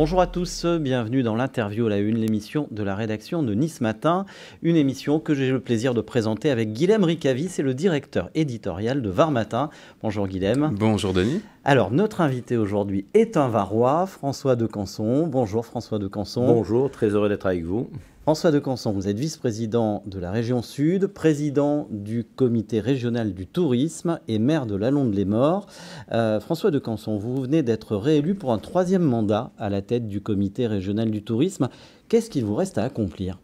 Bonjour à tous, bienvenue dans l'interview à la une, l'émission de la rédaction de Nice Matin, une émission que j'ai le plaisir de présenter avec Guilhem Ricavi, c'est le directeur éditorial de Var Matin. Bonjour Guilhem. Bonjour Denis. Alors notre invité aujourd'hui est un Varois, François de Canson. Bonjour François de Canson. Bonjour, très heureux d'être avec vous. François de Canson, vous êtes vice-président de la région Sud, président du comité régional du tourisme et maire de l'Allon les Morts. Euh, François de Canson, vous venez d'être réélu pour un troisième mandat à la tête du comité régional du tourisme. Qu'est-ce qu'il vous reste à accomplir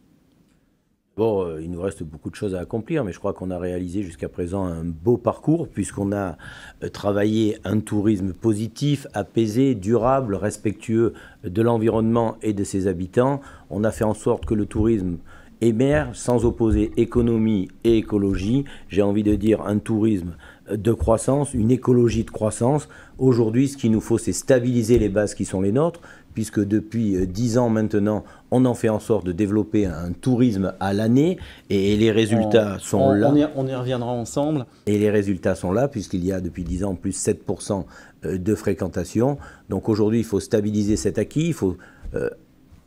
Bon, euh, il nous reste beaucoup de choses à accomplir, mais je crois qu'on a réalisé jusqu'à présent un beau parcours, puisqu'on a euh, travaillé un tourisme positif, apaisé, durable, respectueux de l'environnement et de ses habitants. On a fait en sorte que le tourisme émerge sans opposer économie et écologie. J'ai envie de dire un tourisme de croissance, une écologie de croissance. Aujourd'hui, ce qu'il nous faut, c'est stabiliser les bases qui sont les nôtres, puisque depuis euh, dix ans maintenant, on en fait en sorte de développer un tourisme à l'année, et les résultats sont là. On y, reviendra ensemble. Et les résultats sont là, puisqu'il y a depuis dix ans plus 7% euh, de fréquentation. Donc aujourd'hui, il faut stabiliser cet acquis, il faut... Euh,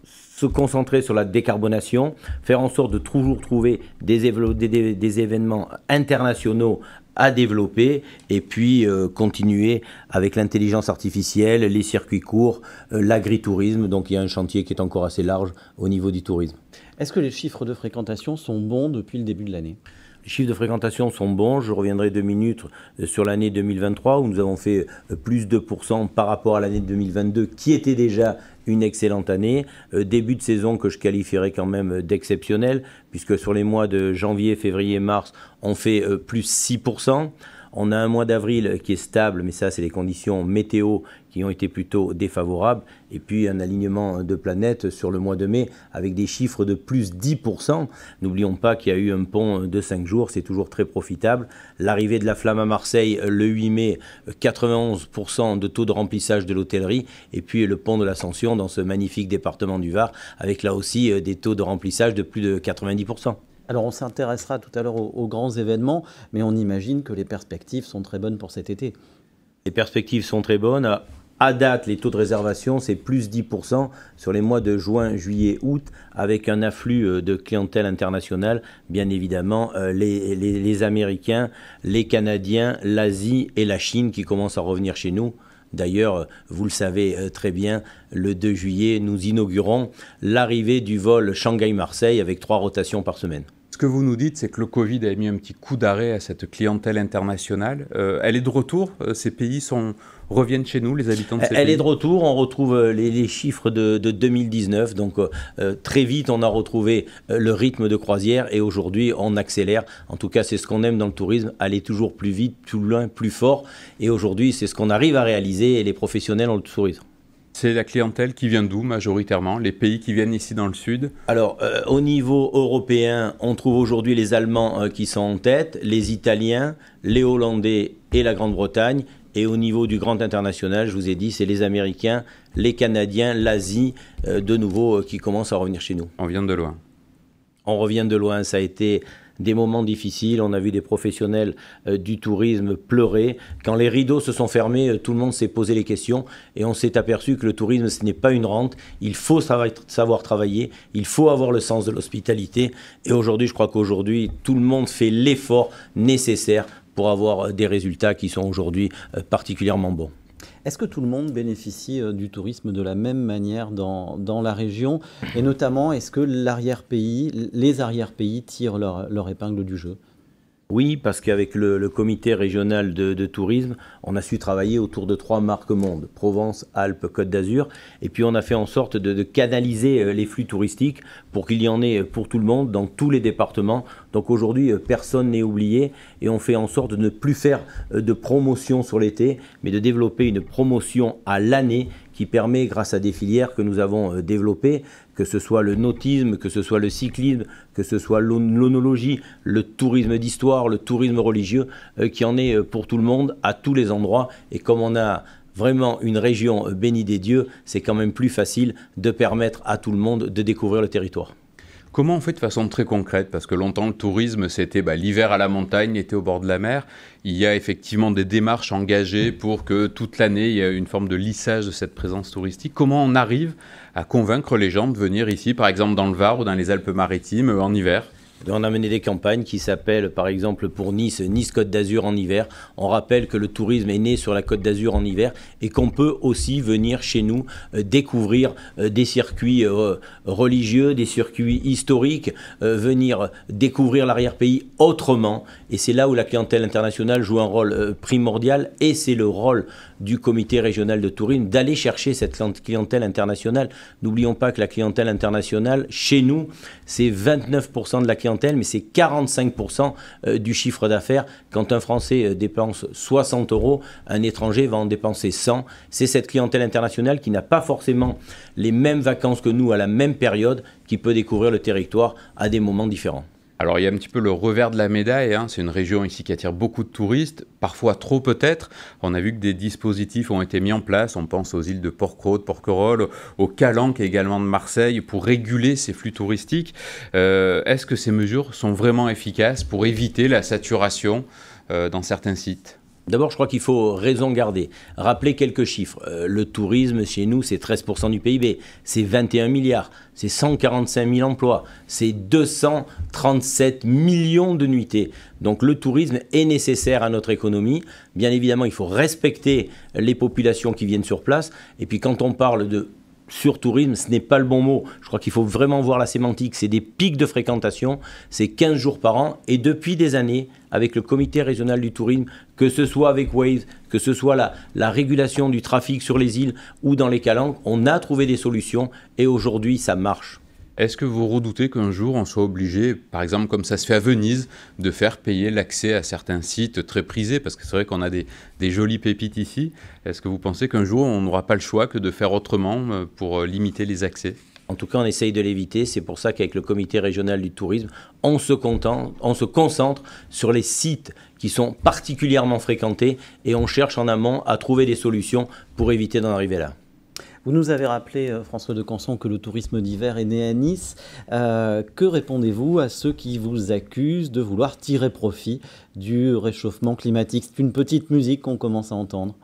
se concentrer sur la décarbonation, faire en sorte de toujours trouver des, des, événements internationaux à développer et puis euh, continuer avec l'intelligence artificielle, les circuits courts, euh, l'agritourisme. Donc il y a un chantier qui est encore assez large au niveau du tourisme. Est-ce que les chiffres de fréquentation sont bons depuis le début de l'année les chiffres de fréquentation sont bons. Je reviendrai deux minutes euh, sur l'année 2023 où nous avons fait euh, plus de 2% par rapport à l'année 2022 qui était déjà une excellente année. Euh, début de saison que je qualifierais quand même d'exceptionnel puisque sur les mois de janvier, février, mars, on fait plus 6%. On a un mois d'avril qui est stable, mais ça, c'est les conditions météo qui ont été plutôt défavorables, et puis un alignement de planètes sur le mois de mai avec des chiffres de plus 10%. N'oublions pas qu'il y a eu un pont de 5 jours, c'est toujours très profitable. L'arrivée de la flamme à Marseille euh, le 8 mai, 91% euh, de taux de remplissage de l'hôtellerie, et puis le pont de l'Ascension dans ce magnifique département du Var, avec là aussi euh, des taux de remplissage de plus de 90%. Alors on s'intéressera tout à l'heure aux, aux grands événements, mais on imagine que les perspectives sont très bonnes pour cet été. Les perspectives sont très bonnes. Ah, à date, les taux de réservation, c'est plus 10% sur les mois de juin, juillet, août, avec un afflux euh, de clientèle internationale, bien évidemment, euh, les, Américains, les Canadiens, l'Asie et la Chine qui commencent à revenir chez nous. D'ailleurs, euh, vous le savez très bien, le 2 juillet, nous inaugurons l'arrivée du vol Shanghai-Marseille avec trois rotations par semaine. Ce que vous nous dites, c'est que le Covid a mis un petit coup d'arrêt à cette clientèle internationale. elle est de retour Ces pays sont, reviennent chez nous, les habitants de ces Elle est de retour, on retrouve euh, les, chiffres de, 2019, donc euh, euh, très vite on a retrouvé le rythme de croisière et aujourd'hui on accélère, en tout cas c'est ce qu'on aime dans le tourisme, aller toujours plus vite, plus loin, plus fort, et aujourd'hui c'est ce qu'on arrive à réaliser et les professionnels ont le tourisme. C'est la clientèle qui vient d'où majoritairement Les pays qui viennent ici dans le sud Alors, au niveau européen, on trouve aujourd'hui les Allemands qui sont en tête, les Italiens, les Hollandais et la Grande-Bretagne. Et au niveau du grand international, je vous ai dit, c'est les Américains, les Canadiens, l'Asie, euh, de nouveau, euh, qui commencent à revenir chez nous. On vient de loin. On revient de loin. Ça a été des moments difficiles. On a vu des professionnels euh, du tourisme pleurer. Quand les rideaux se sont fermés, tout le monde s'est posé les questions et on s'est aperçu que le tourisme, ce n'est pas une rente. Il faut savoir travailler, il faut avoir le sens de l'hospitalité. Et aujourd'hui, je crois qu'aujourd'hui, tout le monde fait l'effort nécessaire pour avoir euh, des résultats qui sont aujourd'hui euh, particulièrement bons. Est-ce que tout le monde bénéficie euh, du tourisme de la même manière dans, la région Et notamment, est-ce que l'arrière-pays, les arrière-pays tirent leur épingle du jeu oui, parce qu'avec le, comité régional de, tourisme, on a su travailler autour de trois marques monde, Provence, Alpes, Côte d'Azur, et puis on a fait en sorte de, de canaliser euh, les flux touristiques pour qu'il y en ait euh, pour tout le monde, dans tous les départements. Donc aujourd'hui, euh, personne n'est oublié, et on fait en sorte de ne plus faire de promotion sur l'été, mais de développer une promotion à l'année qui permet, grâce à des filières que nous avons développées, que ce soit le nautisme, que ce soit le cyclisme, que ce soit l'onologie, le tourisme d'histoire, le tourisme religieux, euh, qui en est euh, pour tout le monde, à tous les endroits. Et comme on a vraiment une région euh, bénie des dieux, c'est quand même plus facile de permettre à tout le monde de découvrir le territoire. Comment on fait de façon très concrète Parce que longtemps, le tourisme, c'était bah, l'hiver à la montagne, l'été au bord de la mer. Il y a effectivement des démarches engagées pour que toute l'année, il y ait une forme de lissage de cette présence touristique. Comment on arrive à convaincre les gens de venir ici, par exemple dans le Var ou dans les Alpes-Maritimes, euh, en hiver on a mené des campagnes qui s'appellent, par exemple, pour Nice, Nice-Côte d'Azur en hiver. On rappelle que le tourisme est né sur la Côte d'Azur en hiver et qu'on peut aussi venir chez nous euh, découvrir euh, des circuits euh, religieux, des circuits historiques, venir découvrir l'arrière-pays autrement. Et c'est là où la clientèle internationale joue un rôle primordial et c'est le rôle du comité régional de turin d'aller chercher cette clientèle internationale. N'oublions pas que la clientèle internationale, chez nous, c'est 29% de la clientèle, mais c'est 45% euh, du chiffre d'affaires. Quand un Français euh, dépense 60 euros, un étranger va en dépenser 100. C'est cette clientèle internationale qui n'a pas forcément les mêmes vacances que nous à la même période qui peut découvrir le territoire à des moments différents. Alors il y a un petit peu le revers de la médaille, hein. c'est une région ici qui attire beaucoup de touristes, parfois trop peut-être. On a vu que des dispositifs ont été mis en place, on pense aux îles de Porquerolles, Porquerolles, aux Calanques également de Marseille, pour réguler ces flux touristiques. Euh, est-ce que ces mesures sont vraiment efficaces pour éviter la saturation euh, dans certains sites D'abord, je crois qu'il faut raison garder. Rappeler quelques chiffres. Euh, le tourisme chez nous, c'est 13% du PIB, c'est 21 milliards, c'est 145 000 emplois, c'est 237 millions de nuitées. Donc le tourisme est nécessaire à notre économie. Bien évidemment, il faut respecter les populations qui viennent sur place. Et puis quand on parle de sur tourisme, ce n'est pas le bon mot. Je crois qu'il faut vraiment voir la sémantique. C'est des pics de fréquentation, c'est 15 jours par an. Et depuis des années, avec le comité régional du tourisme, que ce soit avec Waves, que ce soit la, la régulation du trafic sur les îles ou dans les calanques, on a trouvé des solutions et aujourd'hui ça marche. Est-ce que vous redoutez qu'un jour on soit obligé, par exemple comme ça se fait à Venise, de faire payer l'accès à certains sites très prisés Parce que c'est vrai qu'on a des, jolies pépites ici. Est-ce que vous pensez qu'un jour on n'aura pas le choix que de faire autrement euh, pour euh, limiter les accès en tout cas, on essaye de l'éviter. C'est pour ça qu'avec le comité régional du tourisme, on se, contente, on se concentre sur les sites qui sont particulièrement fréquentés et on cherche en amont à trouver des solutions pour éviter d'en arriver là. Vous nous avez rappelé, euh, François de Canson, que le tourisme d'hiver est né à Nice. Euh, que répondez-vous à ceux qui vous accusent de vouloir tirer profit du réchauffement climatique C'est une petite musique qu'on commence à entendre.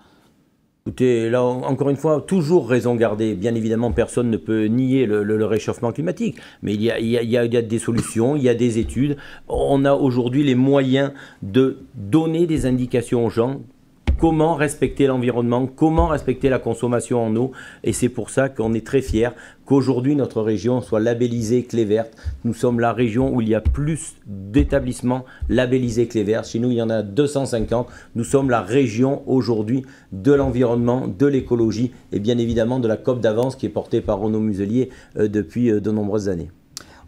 Écoutez, là, encore une fois, toujours raison gardée. Bien évidemment, personne ne peut nier le, réchauffement climatique. Mais il y, a, des solutions, il y a des études. On a aujourd'hui les moyens de donner des indications aux gens comment respecter l'environnement, comment respecter la consommation en eau. Et c'est pour ça qu'on est très fiers qu'aujourd'hui notre région soit labellisée Clé Verte. Nous sommes la région où il y a plus d'établissements labellisés Clé Verte. Chez nous, il y en a 250. Nous sommes la région aujourd'hui de l'environnement, de l'écologie et bien évidemment de la COP d'avance qui est portée par Renaud Muselier euh, depuis euh, de nombreuses années.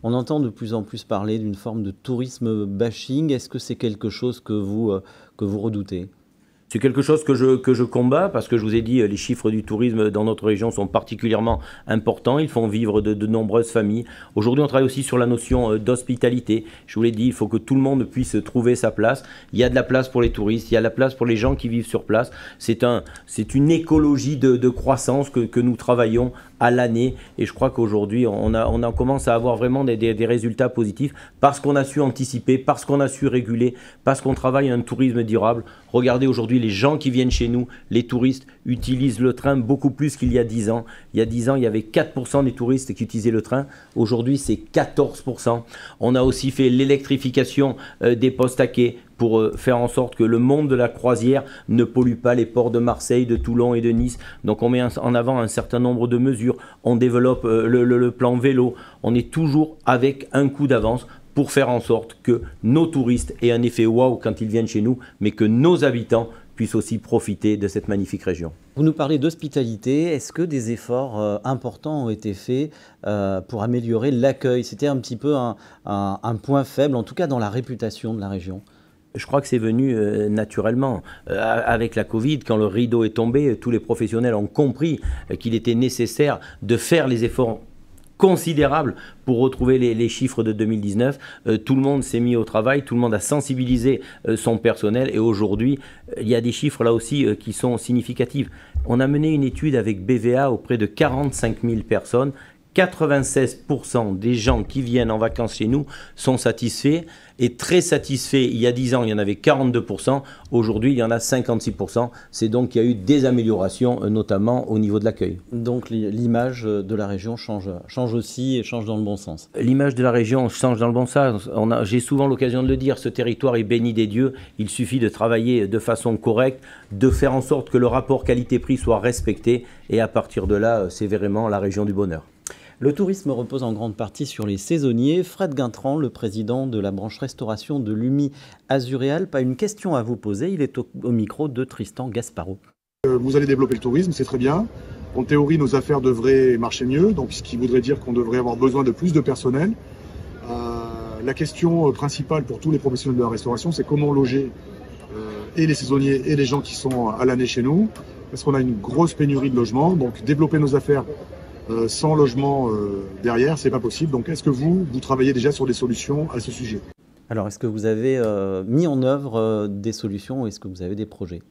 On entend de plus en plus parler d'une forme de tourisme bashing. Est-ce que c'est quelque chose que vous, euh, que vous redoutez c'est quelque chose que je, que je combats parce que je vous ai dit, euh, les chiffres du tourisme dans notre région sont particulièrement importants. Ils font vivre de, nombreuses familles. Aujourd'hui, on travaille aussi sur la notion euh, d'hospitalité. Je vous l'ai dit, il faut que tout le monde puisse trouver sa place. Il y a de la place pour les touristes, il y a de la place pour les gens qui vivent sur place. C'est un, une écologie de, croissance que, que nous travaillons à l'année. Et je crois qu'aujourd'hui, on, a, on commence à avoir vraiment des, résultats positifs parce qu'on a su anticiper, parce qu'on a su réguler, parce qu'on travaille un tourisme durable. Regardez aujourd'hui les gens qui viennent chez nous, les touristes, utilisent le train beaucoup plus qu'il y a 10 ans. Il y a 10 ans, il y avait 4% des touristes qui utilisaient le train. Aujourd'hui, c'est 14%. On a aussi fait l'électrification euh, des postes à quai, pour euh, faire en sorte que le monde de la croisière ne pollue pas les ports de Marseille, de Toulon et de Nice. Donc on met en avant un certain nombre de mesures, on développe euh, le, plan vélo, on est toujours avec un coup d'avance pour faire en sorte que nos touristes aient un effet waouh quand ils viennent chez nous, mais que nos habitants puissent aussi profiter de cette magnifique région. Vous nous parlez d'hospitalité. Est-ce que des efforts euh, importants ont été faits pour améliorer l'accueil C'était un petit peu un point faible, en tout cas dans la réputation de la région je crois que c'est venu euh, naturellement. Euh, avec la Covid, quand le rideau est tombé, euh, tous les professionnels ont compris qu'il était nécessaire de faire les efforts considérables pour retrouver les, chiffres de 2019. tout le monde s'est mis au travail, tout le monde a sensibilisé son personnel et aujourd'hui, il y a des chiffres là aussi qui sont significatifs. On a mené une étude avec BVA auprès de 45 000 personnes 96% des gens qui viennent en vacances chez nous sont satisfaits et très satisfaits. Il y a 10 ans, il y en avait 42%. Aujourd'hui, il y en a 56%. C'est donc qu'il y a eu des améliorations, euh, notamment au niveau de l'accueil. Donc l'image euh, de la région change, change aussi et change dans le bon sens. L'image de la région change dans le bon sens. J'ai souvent l'occasion de le dire, ce territoire est béni des dieux. Il suffit de travailler de façon correcte, de faire en sorte que le rapport qualité-prix soit respecté. Et à partir de là, euh, c'est vraiment la région du bonheur. Le tourisme repose en grande partie sur les saisonniers. Fred Guintran, le président de la branche restauration de l'UMI Azuréal, a une question à vous poser. Il est au, micro de Tristan Gasparo. Euh, vous allez développer le tourisme, c'est très bien. En théorie, nos affaires devraient marcher mieux, donc ce qui voudrait dire qu'on devrait avoir besoin de plus de personnel. Euh, la question euh, principale pour tous les professionnels de la restauration, c'est comment loger et les saisonniers et les gens qui sont à l'année chez nous, parce qu'on a une grosse pénurie de logements. Donc développer nos affaires, euh, sans logement derrière, euh, derrière, c'est pas possible. Donc, est-ce que vous, vous travaillez déjà sur des solutions à ce sujet Alors, est-ce que vous avez euh, mis en œuvre des solutions ou est-ce que vous avez des projets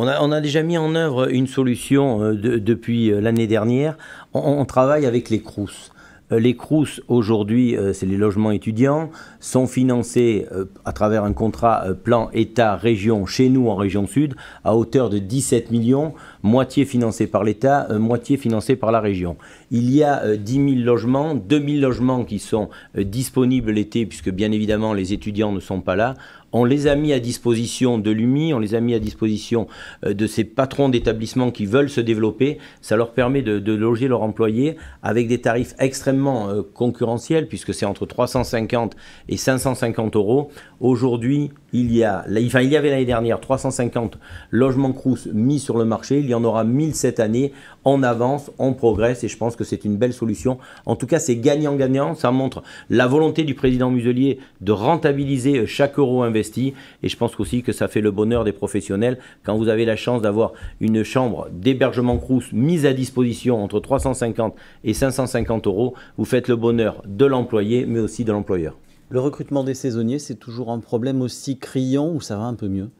on a, déjà mis en œuvre une solution depuis l'année dernière. On, travaille avec les Crousses. Euh, les CRUS aujourd'hui, euh, c'est les logements étudiants, sont financés euh, à travers un contrat plan État-Région chez nous en région sud à hauteur de 17 millions, moitié financé par l'État, moitié financé par la région. Il y a 10 000 logements, 2 000 logements qui sont disponibles l'été puisque bien évidemment les étudiants ne sont pas là. On les a mis à disposition de l'UMI, on les a mis à disposition euh, de ces patrons d'établissements qui veulent se développer. Ça leur permet de, loger leurs employés avec des tarifs extrêmement euh, concurrentiels, puisque c'est entre 350 et 550 euros. Aujourd'hui, il y a, il y avait l'année dernière 350 logements Crous mis sur le marché, il y en aura 1000 cette année. On avance, on progresse et je pense que c'est une belle solution. En tout cas, c'est gagnant-gagnant. Ça montre la volonté du président Muselier de rentabiliser chaque euro investi et je pense aussi que ça fait le bonheur des professionnels quand vous avez la chance d'avoir une chambre d'hébergement Crous mise à disposition entre 350 et 550 euros. Vous faites le bonheur de l'employé mais aussi de l'employeur. Le recrutement des saisonniers, c'est toujours un problème aussi criant ou ça va un peu mieux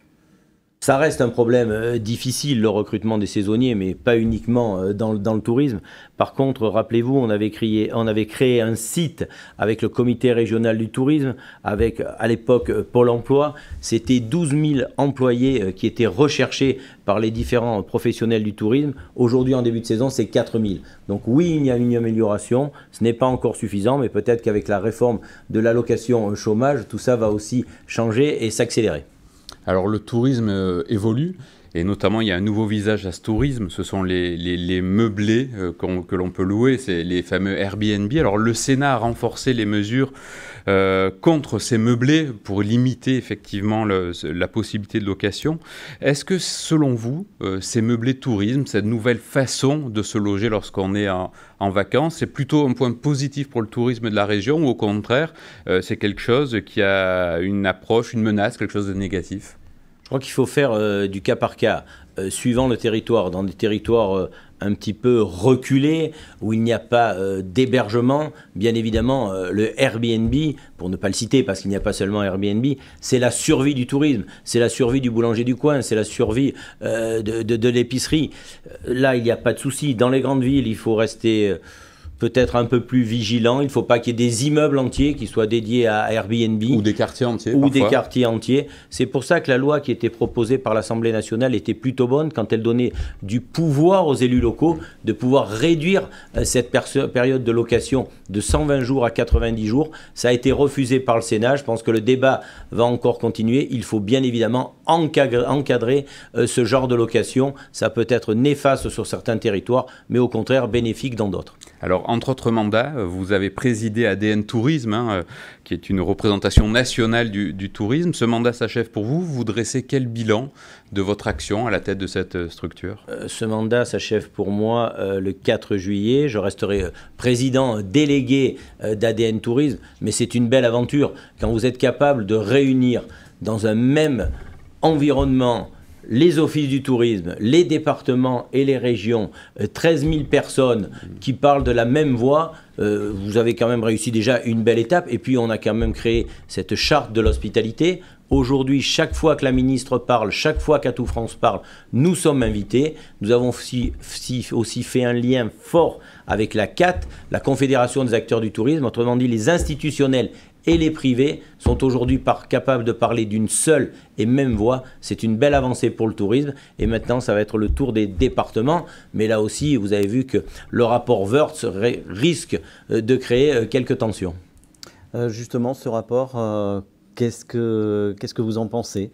ça reste un problème euh, difficile, le recrutement des saisonniers, mais pas uniquement euh, dans, le tourisme. Par contre, rappelez-vous, on, avait créé, on avait créé un site avec le comité régional du tourisme, avec à l'époque euh, Pôle emploi. C'était 12 000 employés qui étaient recherchés par les différents professionnels du tourisme. Aujourd'hui, en début de saison, c'est 4 000. Donc oui, il y a une amélioration. Ce n'est pas encore suffisant, mais peut-être qu'avec la réforme de l'allocation chômage, tout ça va aussi changer et s'accélérer. Alors le tourisme euh, évolue, et notamment, il y a un nouveau visage à ce tourisme, ce sont les, meublés euh, que l'on peut louer, c'est les fameux Airbnb. Alors le Sénat a renforcé les mesures euh, contre ces meublés pour limiter effectivement la possibilité de location. Est-ce que selon vous, euh, ces meublés tourisme, cette nouvelle façon de se loger lorsqu'on est en vacances, c'est plutôt un point positif pour le tourisme de la région ou au contraire, c'est quelque chose qui a une approche, une menace, quelque chose de négatif je crois qu'il faut faire euh, du cas par cas, euh, suivant le territoire, dans des territoires euh, un petit peu reculés, où il n'y a pas d'hébergement. Bien évidemment, le Airbnb, pour ne pas le citer, parce qu'il n'y a pas seulement Airbnb, c'est la survie du tourisme, c'est la survie du boulanger du coin, c'est la survie de, de l'épicerie. Là, il n'y a pas de souci. Dans les grandes villes, il faut rester peut-être un peu plus vigilant. Il ne faut pas qu'il y ait des immeubles entiers qui soient dédiés à Airbnb. Ou des quartiers entiers. Ou des quartiers entiers. C'est pour ça que la loi qui était proposée par l'Assemblée nationale était plutôt bonne quand elle donnait du pouvoir aux élus locaux de pouvoir réduire euh, cette période de location de 120 jours à 90 jours. Ça a été refusé par le Sénat. Je pense que le débat va encore continuer. Il faut bien évidemment encadrer euh, ce genre de location. Ça peut être néfaste sur certains territoires, mais au contraire bénéfique dans d'autres. Alors, entre autres mandats, euh, vous avez présidé ADN Tourisme, hein, euh, qui est une représentation nationale du, tourisme. Ce mandat s'achève pour vous. Vous dressez quel bilan de votre action à la tête de cette euh, structure Ce mandat s'achève pour moi le 4 juillet. Je resterai président délégué d'ADN Tourisme, mais c'est une belle aventure quand vous êtes capable de réunir dans un même environnement les offices du tourisme, les départements et les régions, 13 euh, 000 personnes qui parlent de la même voix, euh, vous avez quand même réussi déjà une belle étape. Et puis on a quand même créé cette charte de l'hospitalité. Aujourd'hui, chaque fois que la ministre parle, chaque fois qu'Atout France parle, nous sommes invités. Nous avons aussi, aussi fait un lien fort avec la CAT, la Confédération des acteurs du tourisme, autrement dit les institutionnels et les privés sont aujourd'hui capables de parler d'une seule et même voix. C'est une belle avancée pour le tourisme. Et maintenant, ça va être le tour des départements. Mais là aussi, vous avez vu que le rapport Wörth risque euh, de créer euh, quelques tensions. Euh, justement, ce rapport, qu'est-ce que vous en pensez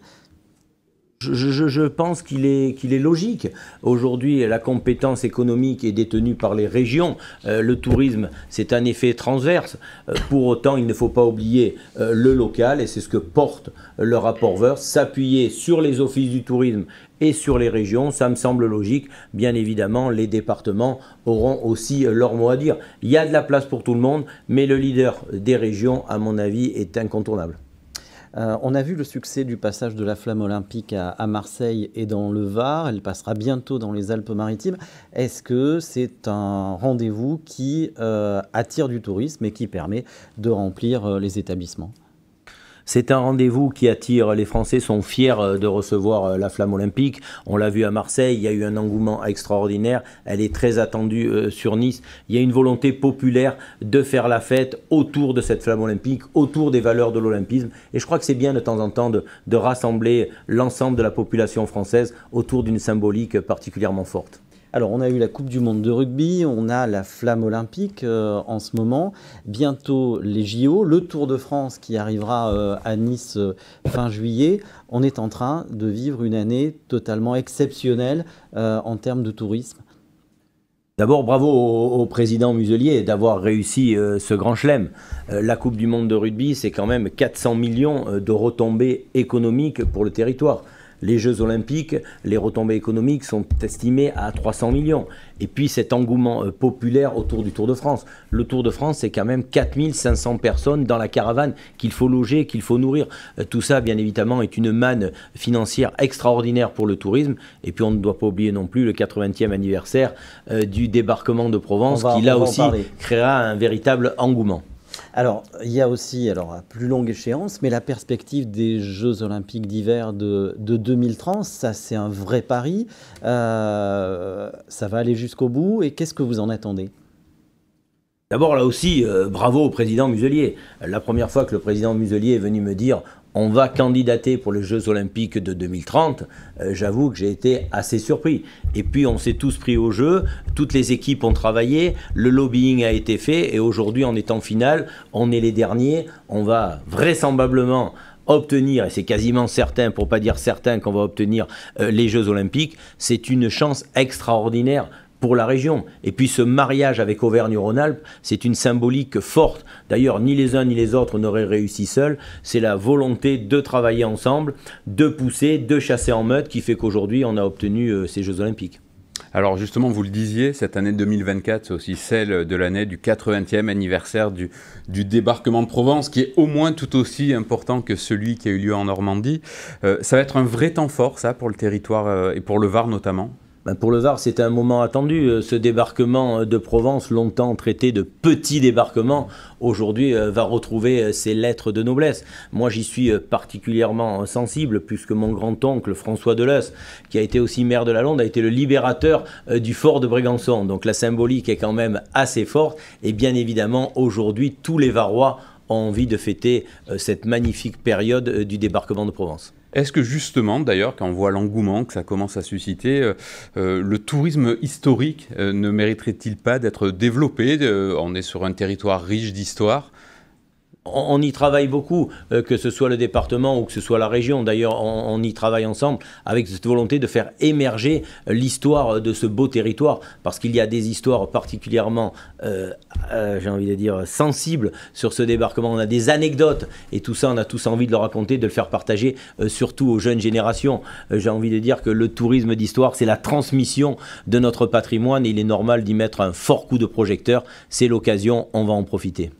je, pense qu'il est, est logique. Aujourd'hui, la compétence économique est détenue par les régions. Euh, le tourisme, c'est un effet transverse. Euh, pour autant, il ne faut pas oublier euh, le local, et c'est ce que porte le rapport Wörth, s'appuyer sur les offices du tourisme et sur les régions, ça me semble logique. Bien évidemment, les départements auront aussi leur mot à dire. Il y a de la place pour tout le monde, mais le leader des régions, à mon avis, est incontournable. Euh, on a vu le succès du passage de la flamme olympique à, Marseille et dans le Var. Elle passera bientôt dans les Alpes-Maritimes. Est-ce que c'est un rendez-vous qui euh, attire du tourisme et qui permet de remplir euh, les établissements c'est un rendez-vous qui attire les Français, sont fiers euh, de recevoir euh, la flamme olympique. On l'a vu à Marseille, il y a eu un engouement extraordinaire. Elle est très attendue euh, sur Nice. Il y a une volonté populaire de faire la fête autour de cette flamme olympique, autour des valeurs de l'olympisme. Et je crois que c'est bien de temps en temps de, rassembler l'ensemble de la population française autour d'une symbolique particulièrement forte. Alors, on a eu la Coupe du Monde de rugby, on a la flamme olympique euh, en ce moment, bientôt les JO, le Tour de France qui arrivera euh, à Nice euh, fin juillet. On est en train de vivre une année totalement exceptionnelle en termes de tourisme. D'abord, bravo au, président Muselier d'avoir réussi ce grand chelem. la Coupe du Monde de rugby, c'est quand même 400 millions de retombées économiques pour le territoire les Jeux olympiques, les retombées économiques sont estimées à 300 millions. Et puis cet engouement euh, populaire autour du Tour de France. Le Tour de France, c'est quand même 4500 personnes dans la caravane qu'il faut loger, qu'il faut nourrir. Euh, tout ça, bien évidemment, est une manne financière extraordinaire pour le tourisme. Et puis on ne doit pas oublier non plus le 80e anniversaire euh, du débarquement de Provence, qui là aussi créera un véritable engouement. Alors, il y a aussi, alors à plus longue échéance, mais la perspective des Jeux olympiques d'hiver de, 2030, ça c'est un vrai pari. Euh, ça va aller jusqu'au bout et qu'est-ce que vous en attendez D'abord, là aussi, euh, bravo au président Muselier. La première fois que le président Muselier est venu me dire on va candidater pour les Jeux Olympiques de 2030, euh, j'avoue que j'ai été assez surpris. Et puis on s'est tous pris au jeu, toutes les équipes ont travaillé, le lobbying a été fait, et aujourd'hui en étant en finale, on est les derniers, on va vraisemblablement obtenir, et c'est quasiment certain, pour pas dire certain, qu'on va obtenir euh, les Jeux Olympiques, c'est une chance extraordinaire la région. Et puis ce mariage avec Auvergne-Rhône-Alpes, c'est une symbolique forte. D'ailleurs, ni les uns ni les autres n'auraient réussi seuls. C'est la volonté de travailler ensemble, de pousser, de chasser en meute qui fait qu'aujourd'hui, on a obtenu euh, ces Jeux olympiques. Alors justement, vous le disiez, cette année 2024, c'est aussi celle de l'année du 80e anniversaire du, débarquement de Provence, qui est au moins tout aussi important que celui qui a eu lieu en Normandie. Euh, ça va être un vrai temps fort, ça, pour le territoire euh, et pour le Var notamment bah, pour le Var, c'est un moment attendu. Euh, ce débarquement euh, de Provence, longtemps traité de petit débarquement, aujourd'hui euh, va retrouver ses lettres de noblesse. Moi, j'y suis particulièrement sensible, puisque mon grand-oncle, François Deleuze, qui a été aussi maire de la Londe, a été le libérateur du fort de Brégançon. Donc la symbolique est quand même assez forte. Et bien évidemment, aujourd'hui, tous les Varois ont envie de fêter cette magnifique période du débarquement de Provence. Est-ce que justement, d'ailleurs, quand on voit l'engouement que ça commence à susciter, euh, euh, le tourisme historique euh, ne mériterait-il pas d'être développé On est sur un territoire riche d'histoire on y travaille beaucoup, euh, que ce soit le département ou que ce soit la région. D'ailleurs, on, y travaille ensemble avec cette volonté de faire émerger euh, l'histoire euh, de ce beau territoire, parce qu'il y a des histoires particulièrement, j'ai envie de dire, sensibles sur ce débarquement. On a des anecdotes, et tout ça, on a tous envie de le raconter, de le faire partager, surtout aux jeunes générations. j'ai envie de dire que le tourisme d'histoire, c'est la transmission de notre patrimoine, et il est normal d'y mettre un fort coup de projecteur. C'est l'occasion, on va en profiter.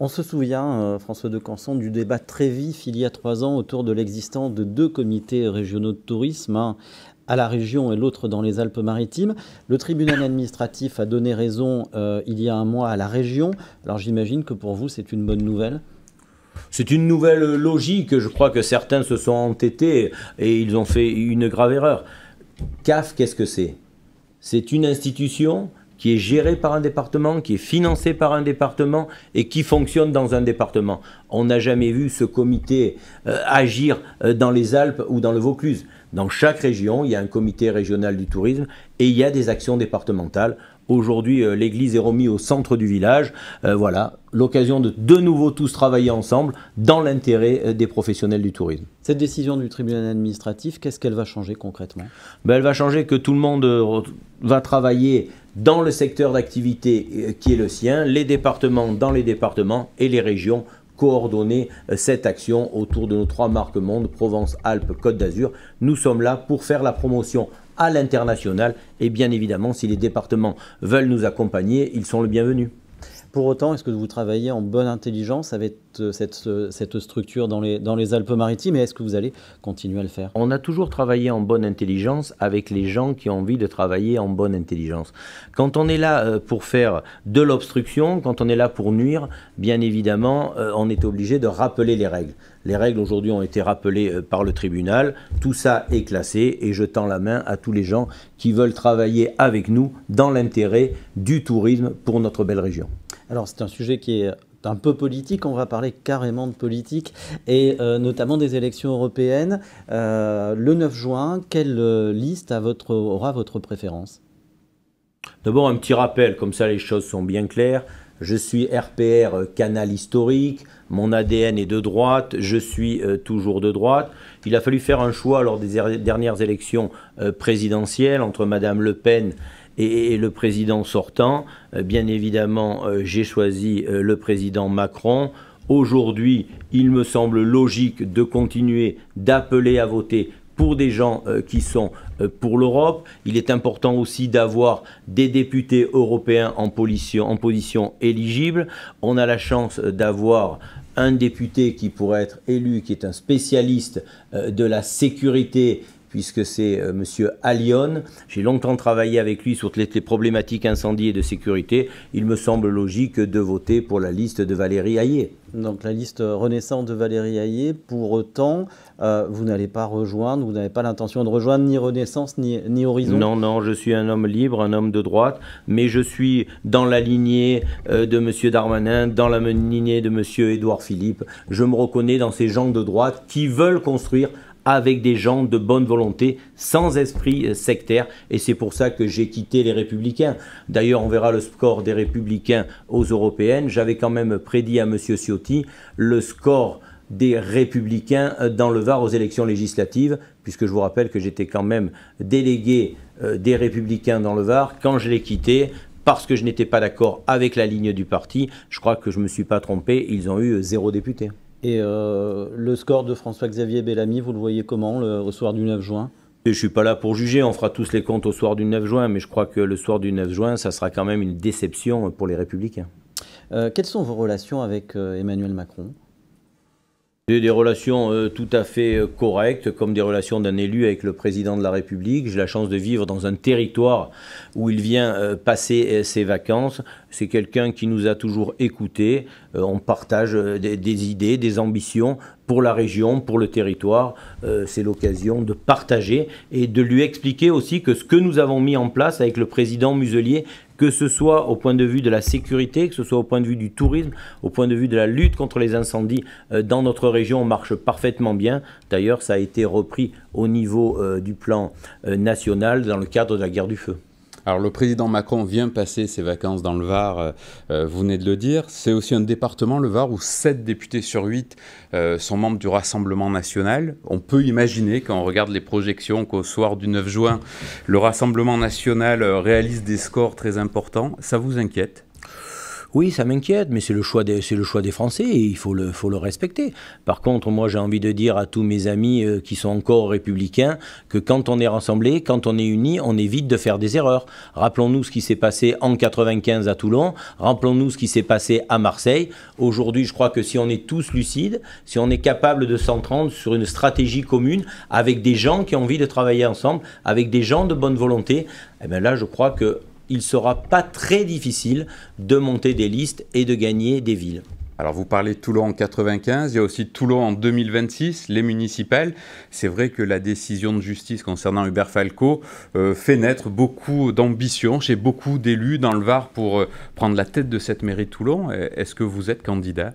On se souvient, euh, François de Canson, du débat très vif il y a trois ans autour de l'existence de deux comités régionaux de tourisme, un à la région et l'autre dans les Alpes-Maritimes. Le tribunal administratif a donné raison euh, il y a un mois à la région. Alors j'imagine que pour vous, c'est une bonne nouvelle. C'est une nouvelle logique. Je crois que certains se sont entêtés et ils ont fait une grave erreur. CAF, qu'est-ce que c'est C'est une institution qui est géré par un département, qui est financé par un département et qui fonctionne dans un département. On n'a jamais vu ce comité euh, agir euh, dans les Alpes ou dans le Vaucluse. Dans chaque région, il y a un comité régional du tourisme et il y a des actions départementales. Aujourd'hui, euh, l'église est remise au centre du village. Euh, voilà, l'occasion de de nouveau tous travailler ensemble dans l'intérêt euh, des professionnels du tourisme. Cette décision du tribunal administratif, qu'est-ce qu'elle va changer concrètement ben, Elle va changer que tout le monde va travailler dans le secteur d'activité qui est le sien, les départements dans les départements et les régions coordonner cette action autour de nos trois marques monde, Provence, Alpes, Côte d'Azur. Nous sommes là pour faire la promotion à l'international. Et bien évidemment, si les départements veulent nous accompagner, ils sont le bienvenu. Pour autant, est-ce que vous travaillez en bonne intelligence avec euh, cette, structure dans les, dans les Alpes-Maritimes et est-ce que vous allez continuer à le faire On a toujours travaillé en bonne intelligence avec les gens qui ont envie de travailler en bonne intelligence. Quand on est là euh, pour faire de l'obstruction, quand on est là pour nuire, bien évidemment, euh, on est obligé de rappeler les règles. Les règles aujourd'hui ont été rappelées par le tribunal. Tout ça est classé et je tends la main à tous les gens qui veulent travailler avec nous dans l'intérêt du tourisme pour notre belle région. Alors c'est un sujet qui est un peu politique, on va parler carrément de politique, et euh, notamment des élections européennes. Euh, le 9 juin, quelle euh, liste votre, aura votre préférence D'abord un petit rappel, comme ça les choses sont bien claires. Je suis RPR canal historique, mon ADN est de droite, je suis toujours de droite. Il a fallu faire un choix lors des er-, dernières élections présidentielles entre Madame Le Pen et et, le président sortant, euh, bien évidemment, euh, j'ai choisi euh, le président Macron. Aujourd'hui, il me semble logique de continuer d'appeler à voter pour des gens qui sont pour l'Europe. Il est important aussi d'avoir des députés européens en position, en position éligible. On a la chance d'avoir un député qui pourrait être élu, qui est un spécialiste de la sécurité puisque c'est M. Euh, monsieur Allion. J'ai longtemps travaillé avec lui sur les, les, problématiques incendie et de sécurité. Il me semble logique de voter pour la liste de Valérie Hayé. Donc la liste renaissante de Valérie Hayé, pour autant, euh, vous n'allez pas rejoindre, vous n'avez pas l'intention de rejoindre ni Renaissance ni, ni, Horizon Non, non, je suis un homme libre, un homme de droite, mais je suis dans la lignée euh, de M. Darmanin, dans la lignée de M. Édouard Philippe. Je me reconnais dans ces gens de droite qui veulent construire avec des gens de bonne volonté, sans esprit euh, sectaire. Et c'est pour ça que j'ai quitté les Républicains. D'ailleurs, on verra le score des Républicains aux Européennes. J'avais quand même prédit à M. Ciotti le score des républicains euh, dans le Var aux élections législatives, puisque je vous rappelle que j'étais quand même délégué euh, des républicains dans le Var quand je l'ai quitté, parce que je n'étais pas d'accord avec la ligne du parti. Je crois que je ne me suis pas trompé, ils ont eu zéro député. Et euh, le score de François-Xavier Bellamy, vous le voyez comment le, soir du 9 juin je ne suis pas là pour juger, on fera tous les comptes au soir du 9 juin, mais je crois que le soir du 9 juin, ça sera quand même une déception pour les républicains. Euh, quelles sont vos relations avec euh, Emmanuel Macron des, des relations tout à fait correctes, comme des relations d'un élu avec le président de la République. J'ai la chance de vivre dans un territoire où il vient passer ses vacances c'est quelqu'un qui nous a toujours écoutés. Euh, on partage euh, des, idées, des ambitions pour la région, pour le territoire. Euh, c'est l'occasion de partager et de lui expliquer aussi que ce que nous avons mis en place avec le président Muselier, que ce soit au point de vue de la sécurité, que ce soit au point de vue du tourisme, au point de vue de la lutte contre les incendies dans notre région, marche parfaitement bien. D'ailleurs, ça a été repris au niveau du plan national dans le cadre de la guerre du feu. Alors le président Macron vient passer ses vacances dans le Var, euh, euh, vous venez de le dire. C'est aussi un département, le Var, où 7 députés sur 8 euh, sont membres du Rassemblement national. On peut imaginer, quand on regarde les projections, qu'au soir du 9 juin, le Rassemblement national réalise des scores très importants. Ça vous inquiète oui, ça m'inquiète, mais c'est le, choix des, le choix des Français et il faut le, faut le respecter. Par contre, moi, j'ai envie de dire à tous mes amis euh, qui sont encore républicains que quand on est rassemblés, quand on est unis, on évite de faire des erreurs. Rappelons-nous ce qui s'est passé en 95 à Toulon, rappelons-nous ce qui s'est passé à Marseille. Aujourd'hui, je crois que si on est tous lucides, si on est capable de s'entendre sur une stratégie commune avec des gens qui ont envie de travailler ensemble, avec des gens de bonne volonté, eh bien là, je crois que il sera pas très difficile de monter des listes et de gagner des villes. Alors vous parlez de Toulon en 95, il y a aussi Toulon en 2026, les municipales. C'est vrai que la décision de justice concernant Hubert Falco euh, fait naître beaucoup d'ambition chez beaucoup d'élus dans le Var pour euh, prendre la tête de cette mairie de Toulon. Euh, est-ce que vous êtes candidat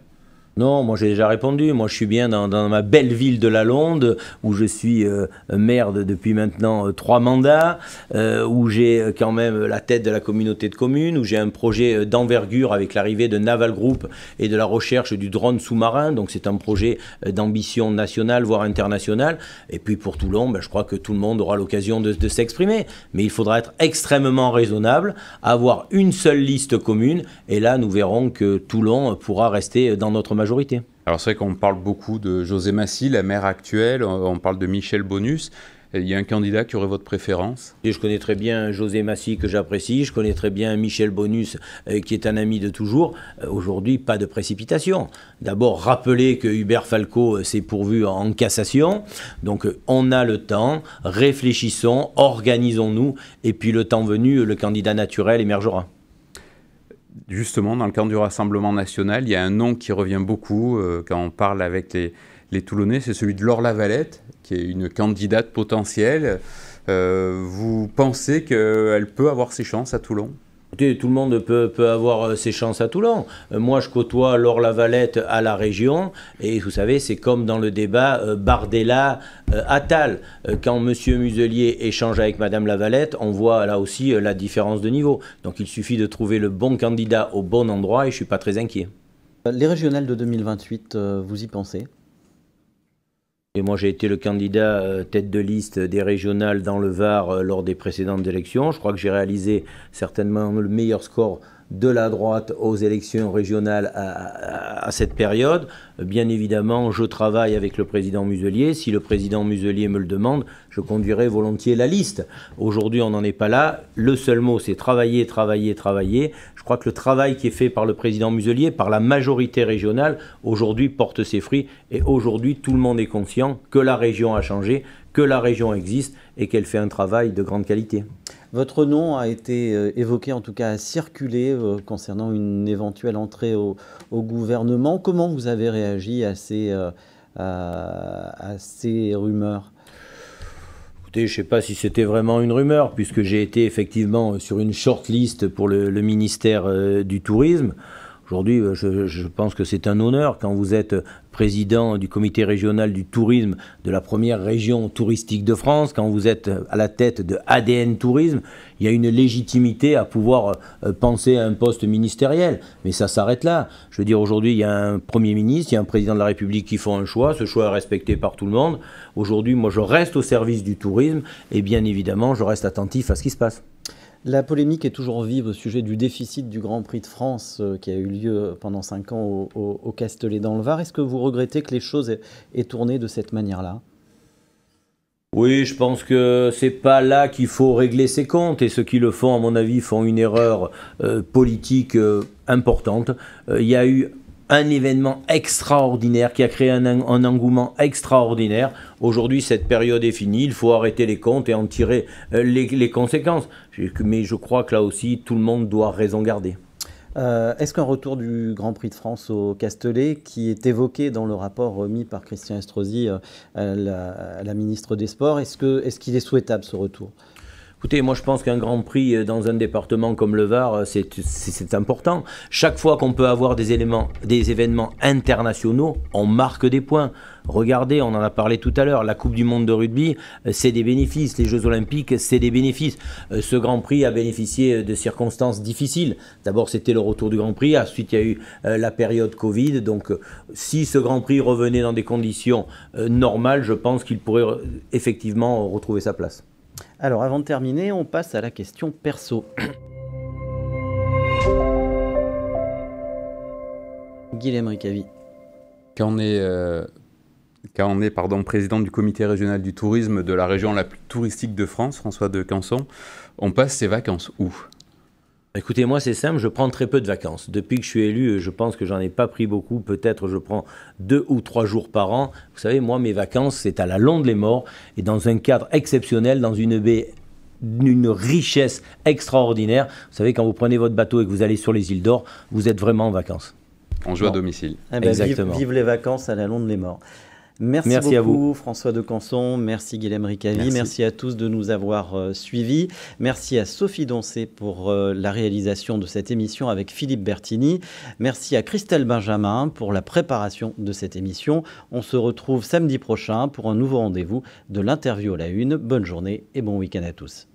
non, moi j'ai déjà répondu. Moi je suis bien dans, ma belle ville de la Londe, où je suis euh, maire depuis maintenant euh, trois mandats, euh, où j'ai quand même la tête de la communauté de communes, où j'ai un projet d'envergure avec l'arrivée de Naval Group et de la recherche du drone sous-marin. Donc c'est un projet d'ambition nationale, voire internationale. Et puis pour Toulon, ben, je crois que tout le monde aura l'occasion de, de s'exprimer. Mais il faudra être extrêmement raisonnable, avoir une seule liste commune, et là nous verrons que Toulon pourra rester dans notre majorité. Alors c'est vrai qu'on parle beaucoup de José Massy, la maire actuelle, on parle de Michel Bonus. Il y a un candidat qui aurait votre préférence Je connais très bien José Massy que j'apprécie, je connais très bien Michel Bonus euh, qui est un ami de toujours. Euh, aujourd'hui, pas de précipitation. D'abord, rappeler que Hubert Falco euh, s'est pourvu en cassation. Donc on a le temps, réfléchissons, organisons-nous et puis le temps venu, le candidat naturel émergera justement, dans le camp du Rassemblement national, il y a un nom qui revient beaucoup euh, quand on parle avec les, Toulonnais, c'est celui de Laure Lavalette, qui est une candidate potentielle. Euh, vous pensez qu'elle peut avoir ses chances à Toulon tout le monde peut, avoir euh, ses chances à Toulon. Euh, moi, je côtoie Laure Lavalette à la région, et vous savez, c'est comme dans le débat euh, Bardella-Attal. quand Monsieur Muselier échange avec Madame Lavalette, on voit là aussi la différence de niveau. Donc il suffit de trouver le bon candidat au bon endroit, et je ne suis pas très inquiet. Les régionales de 2028, vous y pensez et moi, j'ai été le candidat euh, tête de liste des régionales dans le Var euh, lors des précédentes élections. Je crois que j'ai réalisé certainement le meilleur score de la droite aux élections régionales à, cette période. Bien évidemment, je travaille avec le président Muselier. Si le président Muselier me le demande, je conduirai volontiers la liste. Aujourd'hui, on n'en est pas là. Le seul mot, c'est travailler, travailler, travailler. Je crois que le travail qui est fait par le président Muselier, par la majorité régionale, aujourd'hui porte ses fruits. Et aujourd'hui, tout le monde est conscient que la région a changé, que la région existe et qu'elle fait un travail de grande qualité. Votre nom a été euh, évoqué, en tout cas a circulé euh, concernant une éventuelle entrée au, gouvernement. Comment vous avez réagi à ces, euh, rumeurs Écoutez, je ne sais pas si c'était vraiment une rumeur, puisque j'ai été effectivement sur une short list pour le ministère du Tourisme. Aujourd'hui, euh, je, pense que c'est un honneur quand vous êtes président du comité régional du tourisme de la première région touristique de France, quand vous êtes à la tête de ADN Tourisme, il y a une légitimité à pouvoir euh, penser à un poste ministériel. Mais ça s'arrête là. Je veux dire, aujourd'hui, il y a un Premier ministre, il y a un président de la République qui font un choix. Ce choix est respecté par tout le monde. Aujourd'hui, moi, je reste au service du tourisme et bien évidemment, je reste attentif à ce qui se passe. La polémique est toujours vive au sujet du déficit du Grand Prix de France euh, qui a eu lieu pendant cinq ans au, au, Castellet dans le Var. Est-ce que vous regrettez que les choses aient, tourné de cette manière-là oui, je pense que c'est pas là qu'il faut régler ses comptes et ceux qui le font, à mon avis, font une erreur euh, politique euh, importante. Il y a eu un événement extraordinaire qui a créé un, engouement extraordinaire. Aujourd'hui, cette période est finie, il faut arrêter les comptes et en tirer les conséquences. Mais je crois que là aussi, tout le monde doit raison garder. Euh, est-ce qu'un retour du Grand Prix de France au Castellet, qui est évoqué dans le rapport remis par Christian Estrosi euh, à la, ministre des Sports, est-ce qu'il est souhaitable ce retour Écoutez, moi je pense qu'un Grand Prix euh, dans un département comme le Var, euh, c'est important. Chaque fois qu'on peut avoir des, éléments, des événements internationaux, on marque des points. Regardez, on en a parlé tout à l'heure, la Coupe du Monde de rugby, euh, c'est des bénéfices. Les Jeux Olympiques, c'est des bénéfices. Ce Grand Prix a bénéficié de circonstances difficiles. D'abord, c'était le retour du Grand Prix. Ensuite, il y a eu la période Covid. Donc, si ce Grand Prix revenait dans des conditions normales, je pense qu'il pourrait effectivement retrouver sa place. Alors avant de terminer, on passe à la question perso. Guilhem Ricavi. Quand on est, euh, on est pardon, président du comité régional du tourisme de la région la plus touristique de France, François de Canson, on passe ses vacances où Écoutez, moi c'est simple, je prends très peu de vacances. Depuis que je suis élu, euh, je pense que j'en ai pas pris beaucoup. Peut-être je prends deux ou trois jours par an. Vous savez, moi mes vacances c'est à la Londe les Morts et dans un cadre exceptionnel, dans une baie d'une richesse extraordinaire. Vous savez, quand vous prenez votre bateau et que vous allez sur les îles d'Or, vous êtes vraiment en vacances. On joue à domicile. Eh ben, vive, vive, les vacances à la Londe les Morts. Merci, beaucoup, à vous. François de Canson. Merci, Guillaume Ricavi. Merci. à tous de nous avoir euh, suivis. Merci à Sophie Doncé pour euh, la réalisation de cette émission avec Philippe Bertini. Merci à Christelle Benjamin pour la préparation de cette émission. On se retrouve samedi prochain pour un nouveau rendez-vous de l'interview à la une. Bonne journée et bon week-end à tous.